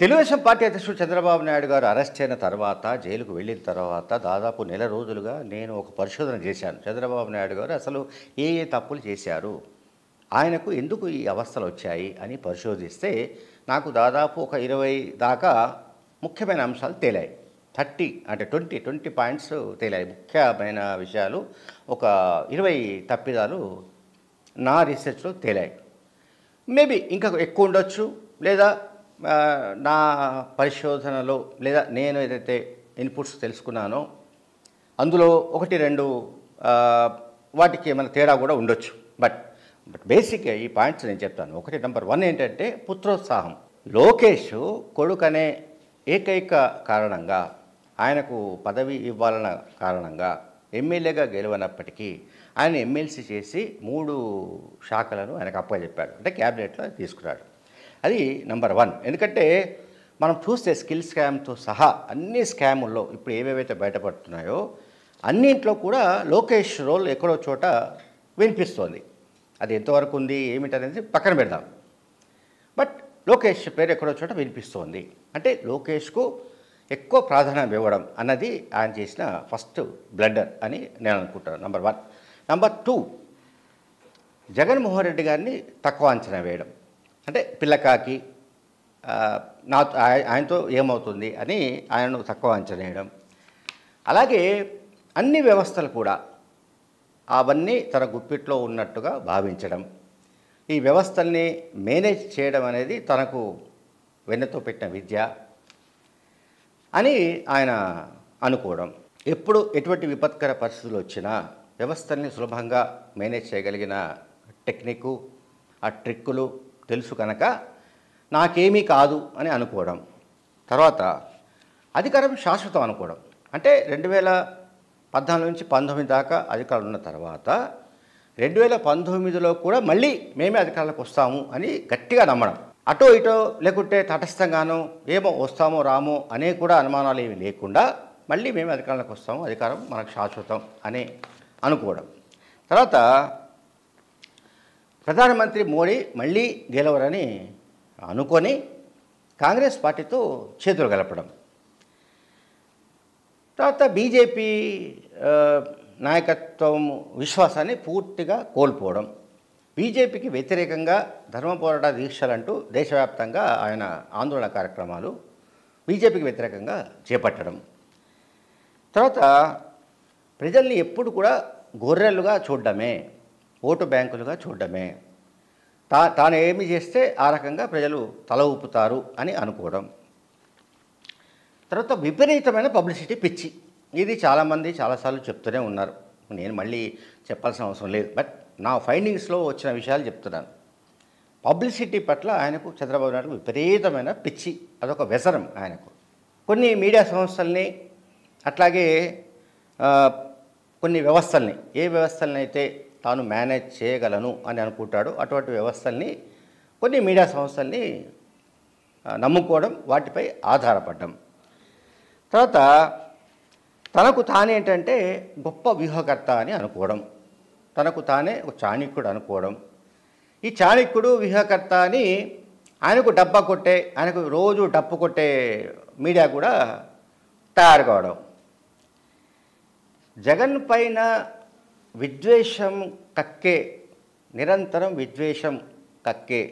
Telugu Desam party అధ్యక్షుడు చంద్రబాబు నాయుడు గారు arrest అయిన తర్వాత జైలుకు వెళ్ళిన తర్వాత దాదాపు నెల రోజులుగా నేను ఒక పరిశోధన చేశాను చంద్రబాబు నాయుడు గారు అసలు ఏ ఏ తప్పులు చేశారు ఆయనకు ఎందుకు ఈ అవస్థలు వచ్చాయి అని పరిశోధిస్తే నాకు దాదాపు ఒక ఇరవై దాకా ముఖ్యమైన అంశాలు తేలాయి థర్టీ అంటే ట్వంటీ ట్వంటీ పాయింట్స్ తేలాయి ముఖ్యమైన విషయాలు ఒక ఇరవై తప్పిదాలు నా రీసెర్చ్లో తేలాయి మేబీ ఇంకా ఎక్కువ ఉండొచ్చు లేదా నా పరిశోధనలో లేదా నేను ఏదైతే ఇన్పుట్స్ తెలుసుకున్నానో అందులో ఒకటి రెండు వాటికి ఏమైనా తేడా కూడా ఉండొచ్చు బట్ బట్ బేసిక్గా ఈ పాయింట్స్ నేను చెప్తాను ఒకటి నెంబర్ వన్ ఏంటంటే పుత్రోత్సాహం లోకేష్ కొడుకనే ఏకైక కారణంగా ఆయనకు పదవి ఇవ్వాలన్న కారణంగా ఎమ్మెల్యేగా గెలవనప్పటికీ ఆయన ఎమ్మెల్సీ చేసి మూడు శాఖలను ఆయనకు చెప్పాడు అంటే క్యాబినెట్లో తీసుకున్నాడు అది నెంబర్ వన్ ఎందుకంటే మనం చూస్తే స్కిల్ స్కామ్తో సహా అన్ని స్కాముల్లో ఇప్పుడు ఏవేవైతే బయటపడుతున్నాయో అన్నింట్లో కూడా లోకేష్ రోల్ ఎక్కడో చోట వినిపిస్తోంది అది ఎంతవరకు ఉంది ఏమిటనేది పక్కన పెడదాం బట్ లోకేష్ పేరు ఎక్కడో చోట వినిపిస్తోంది అంటే లోకేష్కు ఎక్కువ ప్రాధాన్యం ఇవ్వడం అన్నది ఆయన చేసిన ఫస్ట్ బ్లండర్ అని నేను అనుకుంటాను number one number two Jaganmohan Reddy గారిని తక్కువ అంచనా వేయడం అంటే పిల్లకాకి నా ఆయనతో ఏమవుతుంది అని ఆయనను తక్కువ అంచనా వేయడం అలాగే అన్ని వ్యవస్థలు కూడా అవన్నీ తన గుప్పిట్లో ఉన్నట్టుగా భావించడం ఈ వ్యవస్థల్ని మేనేజ్ చేయడం అనేది తనకు వెన్నతో పెట్టిన విద్య అని ఆయన అనుకోవడం ఎప్పుడు ఎటువంటి విపత్కర పరిస్థితులు వచ్చినా వ్యవస్థల్ని సులభంగా మేనేజ్ చేయగలిగిన టెక్నిక్ ఆ ట్రిక్కులు తెలుసు కనుక నాకేమీ కాదు అని అనుకోవడం తర్వాత అధికారం శాశ్వతం అనుకోవడం అంటే రెండు వేల పద్నాలుగు నుంచి పంతొమ్మిది దాకా అధికారులు ఉన్న తర్వాత రెండు వేల పంతొమ్మిదిలో కూడా మళ్ళీ మేమే అధికారులకు వస్తాము అని గట్టిగా నమ్మడం అటో ఇటో లేకుంటే తటస్థంగానో ఏమో వస్తామో రామో అనే కూడా అనుమానాలు ఏమి లేకుండా మళ్ళీ మేమే అధికారులకు వస్తాము అధికారం మనకు శాశ్వతం అనే అనుకోవడం తర్వాత ప్రధానమంత్రి మోడీ మళ్ళీ గెలవరని అనుకొని కాంగ్రెస్ పార్టీతో చేతులు కలపడం తర్వాత బీజేపీ నాయకత్వం విశ్వాసాన్ని పూర్తిగా కోల్పోవడం బీజేపీకి వ్యతిరేకంగా ధర్మ పోరాట దీక్షలంటూ దేశవ్యాప్తంగా ఆయన ఆందోళన కార్యక్రమాలు బీజేపీకి వ్యతిరేకంగా చేపట్టడం తర్వాత ప్రజల్ని ఎప్పుడు కూడా గొర్రెలుగా చూడడమే ఓటు బ్యాంకులుగా చూడడమే తా తాను ఏమి చేస్తే ఆ రకంగా ప్రజలు తల ఊపుతారు అని అనుకోవడం తర్వాత విపరీతమైన పబ్లిసిటీ పిచ్చి ఇది చాలామంది చాలాసార్లు చెప్తూనే ఉన్నారు నేను మళ్ళీ చెప్పాల్సిన అవసరం లేదు బట్ నా ఫైండింగ్స్లో వచ్చిన విషయాలు చెప్తున్నాను పబ్లిసిటీ పట్ల ఆయనకు చంద్రబాబు నాయుడు విపరీతమైన పిచ్చి అదొక వ్యసనం ఆయనకు కొన్ని మీడియా సంస్థల్ని అట్లాగే కొన్ని వ్యవస్థల్ని ఏ వ్యవస్థల్ని అయితే తాను మేనేజ్ చేయగలను అని అనుకుంటాడు అటువంటి వ్యవస్థల్ని కొన్ని మీడియా సంస్థల్ని నమ్ముకోవడం వాటిపై ఆధారపడడం తర్వాత తనకు తానే ఏంటంటే గొప్ప వ్యూహకర్త అని అనుకోవడం తనకు తానే ఒక చాణిక్యుడు అనుకోవడం ఈ చాణిక్యుడు వ్యూహకర్త అని ఆయనకు డబ్బా కొట్టే ఆయనకు రోజు డప్పు కొట్టే మీడియా కూడా తయారు కావడం జగన్ పైన విద్వేషం కక్కే నిరంతరం విద్వేషం కక్కే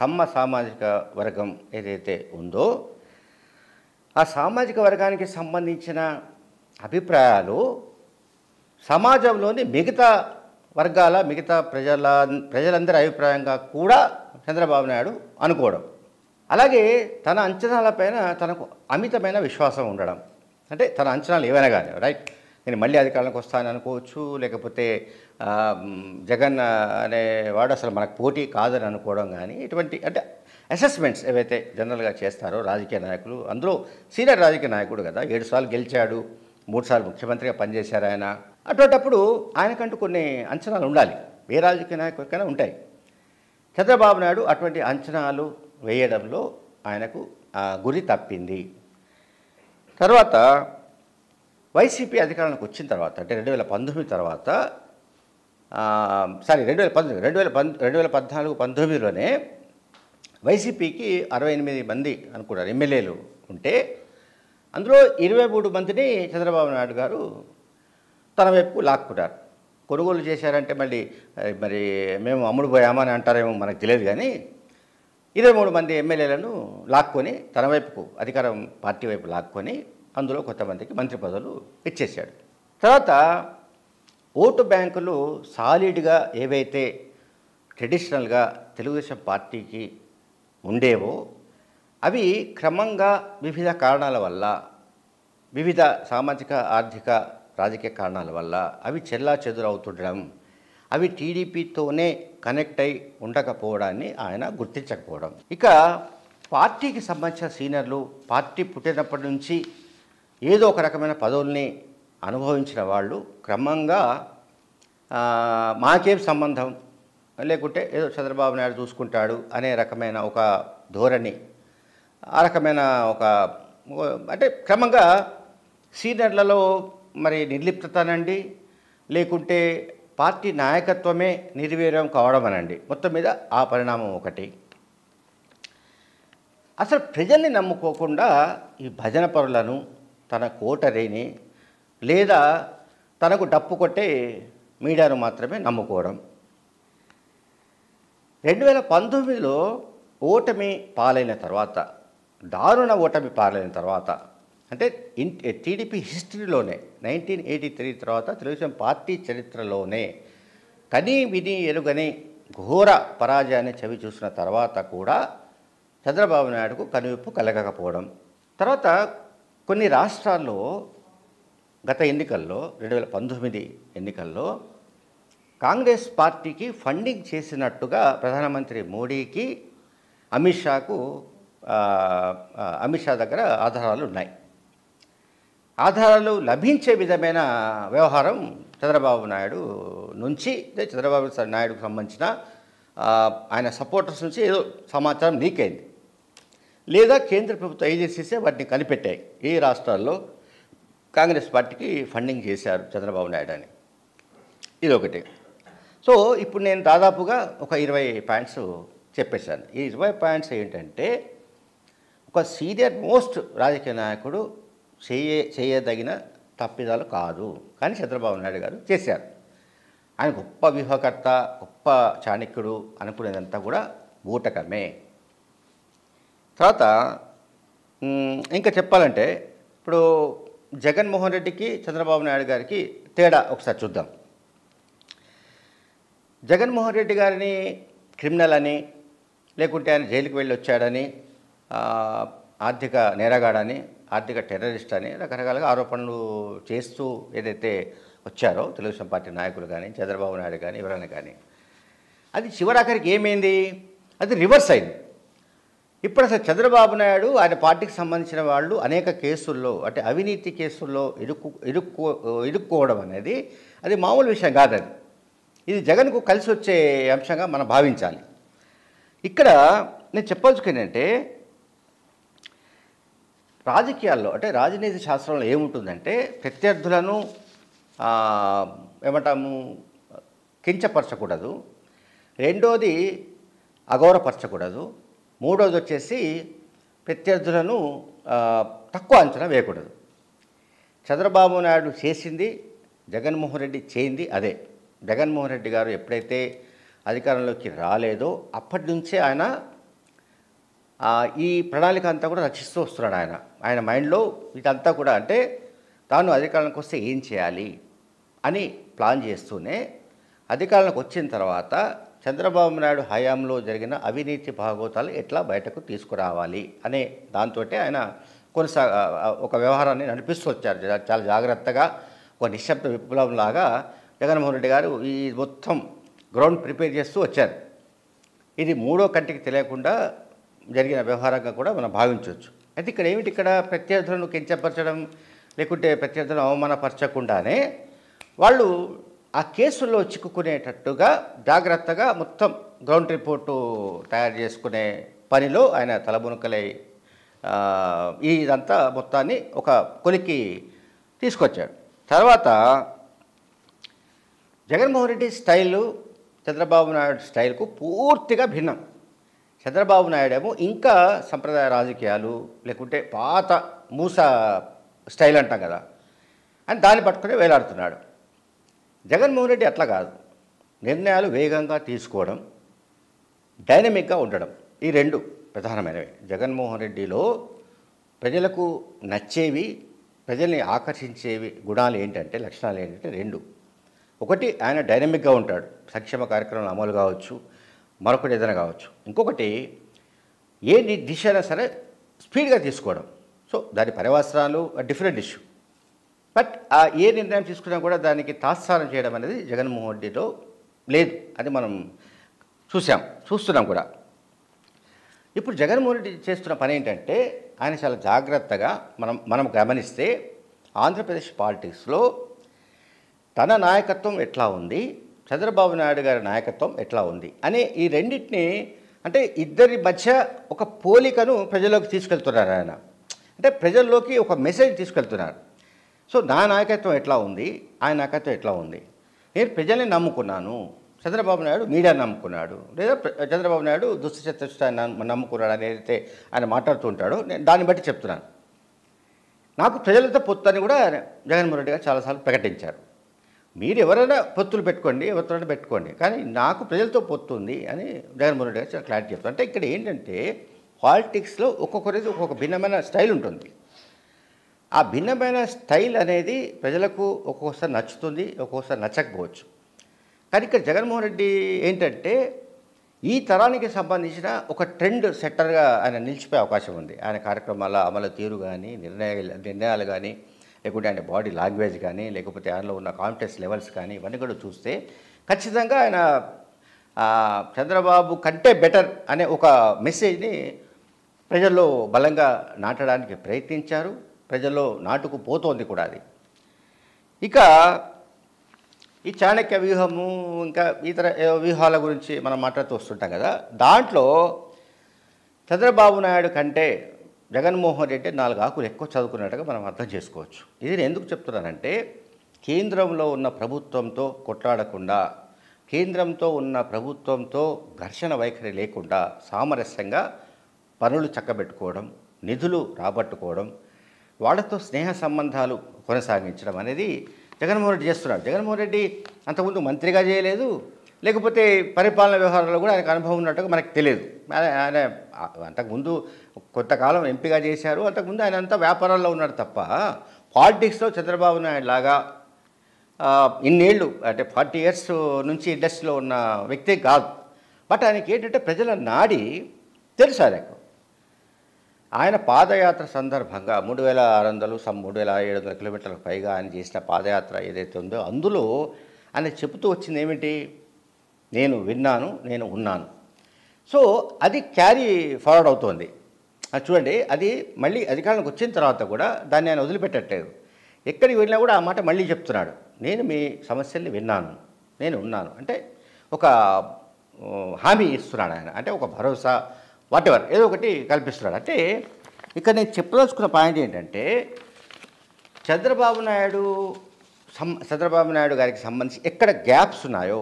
కమ్మ సామాజిక వర్గం ఏదైతే ఉందో ఆ సామాజిక వర్గానికి సంబంధించిన అభిప్రాయాలు సమాజంలోని మిగతా వర్గాల మిగతా ప్రజల ప్రజలందరి అభిప్రాయంగా కూడా చంద్రబాబు నాయుడు అనుకోవడం అలాగే తన అంచనాలపైన తనకు అమితమైన విశ్వాసం ఉండడం అంటే తన అంచనాలు ఏవైనా కానీ రైట్ నేను మళ్ళీ అధికారంలోకి వస్తానని అనుకోవచ్చు లేకపోతే జగన్ అనే వాడు అసలు మనకు పోటీ కాదని అనుకోవడం కానీ ఇటువంటి అంటే అసెస్మెంట్స్ ఏవైతే జనరల్గా చేస్తారో రాజకీయ నాయకులు అందులో సీనియర్ రాజకీయ నాయకుడు కదా ఏడు సార్లు గెలిచాడు మూడుసార్లు ముఖ్యమంత్రిగా పనిచేశారు ఆయన అటువంటప్పుడు ఆయనకంటూ కొన్ని అంచనాలు ఉండాలి ఏ రాజకీయ నాయకుడికైనా ఉంటాయి చంద్రబాబు నాయుడు అటువంటి అంచనాలు వేయడంలో ఆయనకు గురి తప్పింది తర్వాత వైసీపీ అధికారానికి వచ్చిన తర్వాత అంటే రెండు వేల పంతొమ్మిది తర్వాత సారీ రెండు వేల పంతొమ్మిది రెండు వేల పంత రెండు వేల పద్నాలుగు పంతొమ్మిదిలోనే వైసీపీకి అరవై ఎనిమిది మంది అనుకున్నారు ఎమ్మెల్యేలు ఉంటే అందులో ఇరవై మూడు మందిని చంద్రబాబు నాయుడు గారు తన వైపు లాక్కున్నారు కొనుగోలు చేశారంటే మళ్ళీ మరి మేము అమ్ముడు పోయామని అంటారేమో మనకు తెలియదు కానీ ఇరవై మూడు మంది ఎమ్మెల్యేలను లాక్కొని తన వైపుకు అధికారం పార్టీ వైపు లాక్కొని అందులో కొంతమందికి మంత్రి పదవులు ఇచ్చేశాడు తర్వాత ఓటు బ్యాంకులు సాలిడ్గా ఏవైతే ట్రెడిషనల్గా తెలుగుదేశం పార్టీకి ఉండేవో అవి క్రమంగా వివిధ కారణాల వల్ల వివిధ సామాజిక ఆర్థిక రాజకీయ కారణాల వల్ల అవి చెల్లా చెదురవుతుండడం అవి టీడీపీతోనే కనెక్ట్ అయి ఉండకపోవడాన్ని ఆయన గుర్తించకపోవడం ఇక పార్టీకి సంబంధించిన సీనియర్లు పార్టీ పుట్టినప్పటి నుంచి ఏదో ఒక రకమైన పదవుల్ని అనుభవించిన వాళ్ళు క్రమంగా మాకేం సంబంధం లేకుంటే ఏదో చంద్రబాబు నాయుడు చూసుకుంటాడు అనే రకమైన ఒక ధోరణి ఆ రకమైన ఒక అంటే క్రమంగా సీనియర్లలో మరి నిర్లిప్తతనండి లేకుంటే పార్టీ నాయకత్వమే నిర్వీర్యం కావడం అనండి మొత్తం మీద ఆ పరిణామం ఒకటి అసలు ప్రజల్ని నమ్ముకోకుండా ఈ భజన పరులను తన కోటరిని లేదా తనకు డప్పు కొట్టే మీడియాను మాత్రమే నమ్ముకోవడం రెండు వేల పంతొమ్మిదిలో ఓటమి పాలైన తర్వాత దారుణ ఓటమి పాలైన తర్వాత అంటే ఇన్ టీడీపీ హిస్టరీలోనే నైన్టీన్ ఎయిటీ త్రీ తర్వాత తెలుగుదేశం పార్టీ చరిత్రలోనే కని విని ఎరుగని ఘోర పరాజయాన్ని చవి చూసిన తర్వాత కూడా చంద్రబాబు నాయుడుకు కనువిప్పు కలగకపోవడం తర్వాత కొన్ని రాష్ట్రాల్లో గత ఎన్నికల్లో రెండు వేల పంతొమ్మిది ఎన్నికల్లో కాంగ్రెస్ పార్టీకి ఫండింగ్ చేసినట్టుగా ప్రధానమంత్రి మోడీకి అమిత్ షాకు అమిత్ షా దగ్గర ఆధారాలు ఉన్నాయి ఆధారాలు లభించే విధమైన వ్యవహారం చంద్రబాబు నాయుడు నుంచి చంద్రబాబు నాయుడుకు సంబంధించిన ఆయన సపోర్టర్స్ నుంచి ఏదో సమాచారం లీక్ అయింది లేదా కేంద్ర ప్రభుత్వ ఏజెన్సీసే వాటిని కనిపెట్టాయి ఈ రాష్ట్రాల్లో కాంగ్రెస్ పార్టీకి ఫండింగ్ చేశారు చంద్రబాబు నాయుడు అని ఇది ఒకటి సో ఇప్పుడు నేను దాదాపుగా ఒక ఇరవై పాయింట్స్ చెప్పేశాను ఈ ఇరవై పాయింట్స్ ఏంటంటే ఒక సీనియర్ మోస్ట్ రాజకీయ నాయకుడు చేయ చేయదగిన తప్పిదాలు కాదు కానీ చంద్రబాబు నాయుడు గారు చేశారు ఆయన గొప్ప వ్యూహకర్త గొప్ప చాణక్యుడు అనుకునేదంతా కూడా ఊటకమే తర్వాత ఇంకా చెప్పాలంటే ఇప్పుడు జగన్మోహన్ రెడ్డికి చంద్రబాబు నాయుడు గారికి తేడా ఒకసారి చూద్దాం జగన్మోహన్ రెడ్డి గారిని క్రిమినల్ అని లేకుంటే ఆయన జైలుకి వెళ్ళి వచ్చాడని ఆర్థిక నేరగాడని ఆర్థిక టెర్రరిస్ట్ అని రకరకాలుగా ఆరోపణలు చేస్తూ ఏదైతే వచ్చారో తెలుగుదేశం పార్టీ నాయకులు కానీ చంద్రబాబు నాయుడు కానీ ఎవరైనా కానీ అది చివరాఖరికి ఏమైంది అది రివర్స్ అయింది ఇప్పుడు అసలు చంద్రబాబు నాయుడు ఆయన పార్టీకి సంబంధించిన వాళ్ళు అనేక కేసుల్లో అంటే అవినీతి కేసుల్లో ఇరుక్కు ఇరుక్కు ఇరుక్కోవడం అనేది అది మామూలు విషయం కాదని ఇది జగన్కు కలిసి వచ్చే అంశంగా మనం భావించాలి ఇక్కడ నేను ఏంటంటే రాజకీయాల్లో అంటే రాజనీతి శాస్త్రంలో ఏముంటుందంటే ప్రత్యర్థులను ఏమంటాము కించపరచకూడదు రెండోది అఘోరపరచకూడదు మూడోది వచ్చేసి ప్రత్యర్థులను తక్కువ అంచనా వేయకూడదు చంద్రబాబు నాయుడు చేసింది జగన్మోహన్ రెడ్డి చేయింది అదే జగన్మోహన్ రెడ్డి గారు ఎప్పుడైతే అధికారంలోకి రాలేదో అప్పటి నుంచే ఆయన ఈ ప్రణాళిక అంతా కూడా రక్షిస్తూ వస్తున్నాడు ఆయన ఆయన మైండ్లో ఇదంతా కూడా అంటే తాను అధికారంలోకి వస్తే ఏం చేయాలి అని ప్లాన్ చేస్తూనే అధికారంలోకి వచ్చిన తర్వాత చంద్రబాబు నాయుడు హయాంలో జరిగిన అవినీతి భాగోతాలు ఎట్లా బయటకు తీసుకురావాలి అనే దాంతో ఆయన కొనసా ఒక వ్యవహారాన్ని నడిపిస్తూ వచ్చారు చాలా జాగ్రత్తగా ఒక నిశ్శబ్ద విప్లవంలాగా జగన్మోహన్ రెడ్డి గారు ఈ మొత్తం గ్రౌండ్ ప్రిపేర్ చేస్తూ వచ్చారు ఇది మూడో కంటికి తెలియకుండా జరిగిన వ్యవహారంగా కూడా మనం భావించవచ్చు అయితే ఇక్కడ ఏమిటి ఇక్కడ ప్రత్యర్థులను కించపరచడం లేకుంటే ప్రత్యర్థులను అవమానపరచకుండానే వాళ్ళు ఆ కేసుల్లో చిక్కుకునేటట్టుగా జాగ్రత్తగా మొత్తం గ్రౌండ్ రిపోర్టు తయారు చేసుకునే పనిలో ఆయన తలమునకలై ఇదంతా మొత్తాన్ని ఒక కొలికి తీసుకొచ్చాడు తర్వాత జగన్మోహన్ రెడ్డి స్టైలు చంద్రబాబు నాయుడు స్టైల్కు పూర్తిగా భిన్నం చంద్రబాబు నాయుడేమో ఇంకా సంప్రదాయ రాజకీయాలు లేకుంటే పాత మూస స్టైల్ అంటాం కదా అని దాన్ని పట్టుకుని వేలాడుతున్నాడు జగన్మోహన్ రెడ్డి అట్లా కాదు నిర్ణయాలు వేగంగా తీసుకోవడం డైనమిక్గా ఉండడం ఈ రెండు ప్రధానమైనవి జగన్మోహన్ రెడ్డిలో ప్రజలకు నచ్చేవి ప్రజల్ని ఆకర్షించేవి గుణాలు ఏంటంటే లక్షణాలు ఏంటంటే రెండు ఒకటి ఆయన డైనమిక్గా ఉంటాడు సంక్షేమ కార్యక్రమాలు అమలు కావచ్చు మరొకటి ఏదైనా కావచ్చు ఇంకొకటి ఏ డిష్ అయినా సరే స్పీడ్గా తీసుకోవడం సో దాని పర్యవసరాలు డిఫరెంట్ ఇష్యూ బట్ ఆ ఏ నిర్ణయం తీసుకున్నా కూడా దానికి తాత్సారం చేయడం అనేది జగన్మోహన్ రెడ్డిలో లేదు అది మనం చూసాం చూస్తున్నాం కూడా ఇప్పుడు జగన్మోహన్ రెడ్డి చేస్తున్న పని ఏంటంటే ఆయన చాలా జాగ్రత్తగా మనం మనం గమనిస్తే ఆంధ్రప్రదేశ్ పాలిటిక్స్లో తన నాయకత్వం ఎట్లా ఉంది చంద్రబాబు నాయుడు గారి నాయకత్వం ఎట్లా ఉంది అనే ఈ రెండింటిని అంటే ఇద్దరి మధ్య ఒక పోలికను ప్రజల్లోకి తీసుకెళ్తున్నారు ఆయన అంటే ప్రజల్లోకి ఒక మెసేజ్ తీసుకెళ్తున్నారు సో నా నాయకత్వం ఎట్లా ఉంది ఆయన నాయకత్వం ఎట్లా ఉంది నేను ప్రజల్ని నమ్ముకున్నాను చంద్రబాబు నాయుడు మీడియాని నమ్ముకున్నాడు లేదా చంద్రబాబు నాయుడు దుష్ట చతుష్టాన్ని నమ్ముకున్నాడు అని ఏదైతే ఆయన మాట్లాడుతుంటాడో నేను దాన్ని బట్టి చెప్తున్నాను నాకు ప్రజలతో పొత్తు అని కూడా జగన్మోహన్ రెడ్డి గారు చాలాసార్లు ప్రకటించారు మీరు ఎవరైనా పొత్తులు పెట్టుకోండి ఎవరితోనైనా పెట్టుకోండి కానీ నాకు ప్రజలతో పొత్తు ఉంది అని జగన్మోహన్ రెడ్డి గారు క్లారిటీ చెప్తారు అంటే ఇక్కడ ఏంటంటే పాలిటిక్స్లో ఒక్కొక్కరిది ఒక్కొక్క భిన్నమైన స్టైల్ ఉంటుంది ఆ భిన్నమైన స్టైల్ అనేది ప్రజలకు ఒక్కొక్కసారి నచ్చుతుంది ఒక్కొక్కసారి నచ్చకపోవచ్చు కానీ ఇక్కడ జగన్మోహన్ రెడ్డి ఏంటంటే ఈ తరానికి సంబంధించిన ఒక ట్రెండ్ సెట్టర్గా ఆయన నిలిచిపోయే అవకాశం ఉంది ఆయన కార్యక్రమాల అమలు తీరు కానీ నిర్ణయాలు నిర్ణయాలు కానీ లేకుంటే ఆయన బాడీ లాంగ్వేజ్ కానీ లేకపోతే ఆయనలో ఉన్న కాన్ఫిడెన్స్ లెవెల్స్ కానీ ఇవన్నీ కూడా చూస్తే ఖచ్చితంగా ఆయన చంద్రబాబు కంటే బెటర్ అనే ఒక మెసేజ్ని ప్రజల్లో బలంగా నాటడానికి ప్రయత్నించారు ప్రజల్లో నాటుకుపోతోంది కూడా అది ఇక ఈ చాణక్య వ్యూహము ఇంకా ఇతర వ్యూహాల గురించి మనం మాట్లాడుతూ వస్తుంటాం కదా దాంట్లో చంద్రబాబు నాయుడు కంటే జగన్మోహన్ రెడ్డి నాలుగు ఆకులు ఎక్కువ చదువుకున్నట్టుగా మనం అర్థం చేసుకోవచ్చు ఇది నేను ఎందుకు చెప్తున్నానంటే కేంద్రంలో ఉన్న ప్రభుత్వంతో కొట్లాడకుండా కేంద్రంతో ఉన్న ప్రభుత్వంతో ఘర్షణ వైఖరి లేకుండా సామరస్యంగా పనులు చక్కబెట్టుకోవడం నిధులు రాబట్టుకోవడం వాళ్ళతో స్నేహ సంబంధాలు కొనసాగించడం అనేది జగన్మోహన్ రెడ్డి చేస్తున్నాడు జగన్మోహన్ రెడ్డి అంతకుముందు మంత్రిగా చేయలేదు లేకపోతే పరిపాలన వ్యవహారాల్లో కూడా ఆయనకు అనుభవం ఉన్నట్టుగా మనకు తెలియదు ఆయన అంతకుముందు కొంతకాలం ఎంపీగా చేశారు అంతకుముందు ఆయన అంతా వ్యాపారాల్లో ఉన్నాడు తప్ప పాలిటిక్స్లో చంద్రబాబు నాయుడు లాగా ఇన్నేళ్ళు అంటే ఫార్టీ ఇయర్స్ నుంచి ఇండస్ట్రీలో ఉన్న వ్యక్తి కాదు బట్ ఆయనకి ఏంటంటే ప్రజల నాడి తెలుసు ఆయనకు ఆయన పాదయాత్ర సందర్భంగా మూడు వేల ఆరు వందలు సమ్ మూడు వేల ఏడు వందల కిలోమీటర్లకు పైగా ఆయన చేసిన పాదయాత్ర ఏదైతే ఉందో అందులో ఆయన చెబుతూ వచ్చింది ఏమిటి నేను విన్నాను నేను ఉన్నాను సో అది క్యారీ ఫార్వర్డ్ అవుతోంది చూడండి అది మళ్ళీ అధికారానికి వచ్చిన తర్వాత కూడా దాన్ని ఆయన వదిలిపెట్టట్లేదు ఎక్కడికి వెళ్ళినా కూడా ఆ మాట మళ్ళీ చెప్తున్నాడు నేను మీ సమస్యల్ని విన్నాను నేను ఉన్నాను అంటే ఒక హామీ ఇస్తున్నాడు ఆయన అంటే ఒక భరోసా వాటెవర్ ఏదో ఒకటి కల్పిస్తున్నాడు అంటే ఇక్కడ నేను చెప్పదలుచుకున్న పాయింట్ ఏంటంటే చంద్రబాబు నాయుడు చంద్రబాబు నాయుడు గారికి సంబంధించి ఎక్కడ గ్యాప్స్ ఉన్నాయో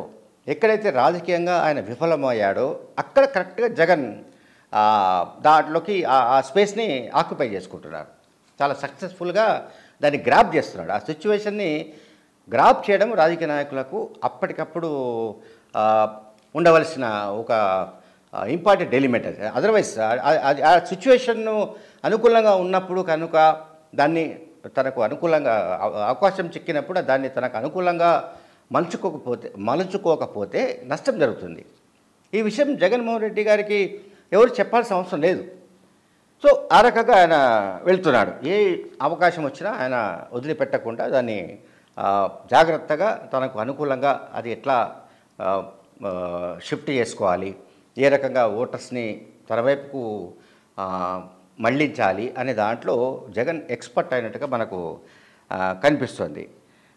ఎక్కడైతే రాజకీయంగా ఆయన విఫలమయ్యాడో అక్కడ కరెక్ట్గా జగన్ దాంట్లోకి ఆ స్పేస్ని ఆక్యుపై చేసుకుంటున్నారు చాలా సక్సెస్ఫుల్గా దాన్ని గ్రాప్ చేస్తున్నాడు ఆ సిచ్యువేషన్ని గ్రాప్ చేయడం రాజకీయ నాయకులకు అప్పటికప్పుడు ఉండవలసిన ఒక ఇంపార్టెంట్ ఎలిమెంట్ అది అదర్వైజ్ ఆ సిచ్యువేషన్ను అనుకూలంగా ఉన్నప్పుడు కనుక దాన్ని తనకు అనుకూలంగా అవకాశం చిక్కినప్పుడు దాన్ని తనకు అనుకూలంగా మలుచుకోకపోతే మలుచుకోకపోతే నష్టం జరుగుతుంది ఈ విషయం జగన్మోహన్ రెడ్డి గారికి ఎవరు చెప్పాల్సిన అవసరం లేదు సో ఆ రకంగా ఆయన వెళ్తున్నాడు ఏ అవకాశం వచ్చినా ఆయన వదిలిపెట్టకుండా దాన్ని జాగ్రత్తగా తనకు అనుకూలంగా అది ఎట్లా షిఫ్ట్ చేసుకోవాలి ఏ రకంగా ఓటర్స్ని తన వైపుకు మళ్లించాలి అనే దాంట్లో జగన్ ఎక్స్పర్ట్ అయినట్టుగా మనకు కనిపిస్తుంది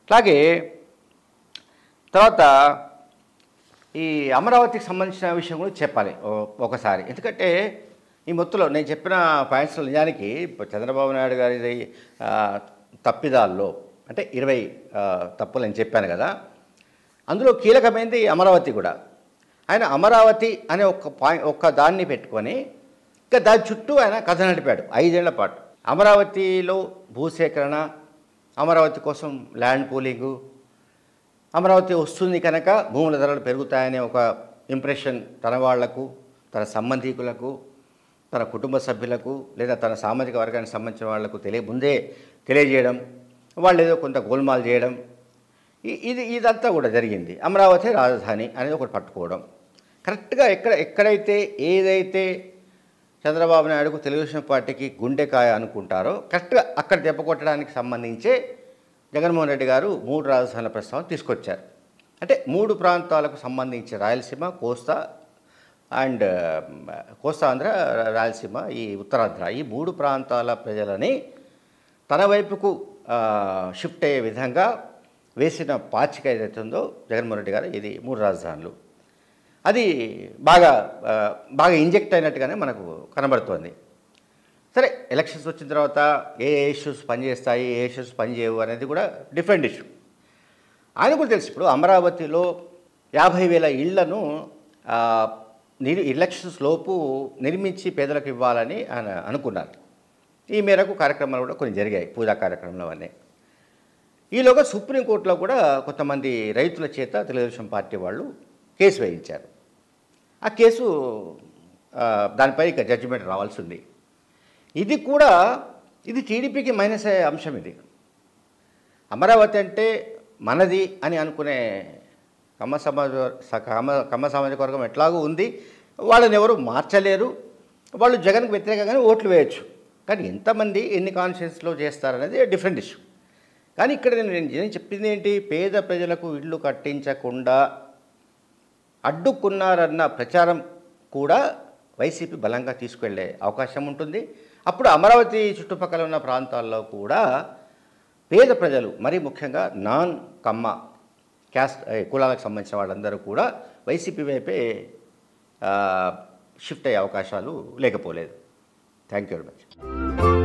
అలాగే తర్వాత ఈ అమరావతికి సంబంధించిన విషయం కూడా చెప్పాలి ఒకసారి ఎందుకంటే ఈ మొత్తంలో నేను చెప్పిన పాయింట్స్లో నిజానికి చంద్రబాబు నాయుడు గారి తప్పిదాల్లో అంటే ఇరవై తప్పులు నేను చెప్పాను కదా అందులో కీలకమైనది అమరావతి కూడా ఆయన అమరావతి అనే ఒక పాయింట్ ఒక్క దాన్ని పెట్టుకొని ఇంకా దాని చుట్టూ ఆయన కథ నడిపాడు ఐదేళ్ల పాటు అమరావతిలో భూసేకరణ అమరావతి కోసం ల్యాండ్ పూలింగు అమరావతి వస్తుంది కనుక భూముల ధరలు పెరుగుతాయనే ఒక ఇంప్రెషన్ తన వాళ్లకు తన సంబంధికులకు తన కుటుంబ సభ్యులకు లేదా తన సామాజిక వర్గానికి సంబంధించిన వాళ్లకు తెలియ ముందే తెలియజేయడం వాళ్ళు ఏదో కొంత గోల్మాల్ చేయడం ఇది ఇదంతా కూడా జరిగింది అమరావతి రాజధాని అనేది ఒకటి పట్టుకోవడం కరెక్ట్గా ఎక్కడ ఎక్కడైతే ఏదైతే చంద్రబాబు నాయుడుకు తెలుగుదేశం పార్టీకి గుండెకాయ అనుకుంటారో కరెక్ట్గా అక్కడ దెబ్బ కొట్టడానికి సంబంధించే జగన్మోహన్ రెడ్డి గారు మూడు రాజధానుల ప్రస్తావన తీసుకొచ్చారు అంటే మూడు ప్రాంతాలకు సంబంధించి రాయలసీమ కోస్తా అండ్ కోస్తాంధ్ర రాయలసీమ ఈ ఉత్తరాంధ్ర ఈ మూడు ప్రాంతాల ప్రజలని తన వైపుకు షిఫ్ట్ అయ్యే విధంగా వేసిన పాచిక ఏదైతే ఉందో జగన్మోహన్ రెడ్డి గారు ఇది మూడు రాజధానులు అది బాగా బాగా ఇంజెక్ట్ అయినట్టుగానే మనకు కనబడుతోంది సరే ఎలక్షన్స్ వచ్చిన తర్వాత ఏ ఏ ఇష్యూస్ పనిచేస్తాయి ఏ ఇష్యూస్ పనిచేయవు అనేది కూడా డిఫరెంట్ ఇష్యూ ఆయన కూడా తెలుసు ఇప్పుడు అమరావతిలో యాభై వేల ఇళ్లను ఎలక్షన్స్ లోపు నిర్మించి పేదలకు ఇవ్వాలని ఆయన అనుకున్నారు ఈ మేరకు కార్యక్రమాలు కూడా కొన్ని జరిగాయి పూజా కార్యక్రమాలు అవన్నీ ఈలోగా సుప్రీంకోర్టులో కూడా కొంతమంది రైతుల చేత తెలుగుదేశం పార్టీ వాళ్ళు కేసు వేయించారు ఆ కేసు దానిపై ఇక జడ్జిమెంట్ రావాల్సి ఉంది ఇది కూడా ఇది టీడీపీకి మైనస్ అయ్యే అంశం ఇది అమరావతి అంటే మనది అని అనుకునే కమ్మ సమాజ కమ్మ కమ్మ సామాజిక వర్గం ఎట్లాగూ ఉంది వాళ్ళని ఎవరు మార్చలేరు వాళ్ళు జగన్కు వ్యతిరేకంగానే ఓట్లు వేయచ్చు కానీ ఎంతమంది ఎన్ని కాన్షియస్లో చేస్తారనేది డిఫరెంట్ ఇష్యూ కానీ ఇక్కడ నేను నేను చెప్పింది ఏంటి పేద ప్రజలకు ఇళ్ళు కట్టించకుండా అడ్డుకున్నారన్న ప్రచారం కూడా వైసీపీ బలంగా తీసుకెళ్లే అవకాశం ఉంటుంది అప్పుడు అమరావతి చుట్టుపక్కల ఉన్న ప్రాంతాల్లో కూడా పేద ప్రజలు మరీ ముఖ్యంగా నాన్ కమ్మ క్యాస్ట్ కులాలకు సంబంధించిన వాళ్ళందరూ కూడా వైసీపీ వైపే షిఫ్ట్ అయ్యే అవకాశాలు లేకపోలేదు థ్యాంక్ యూ వెరీ మచ్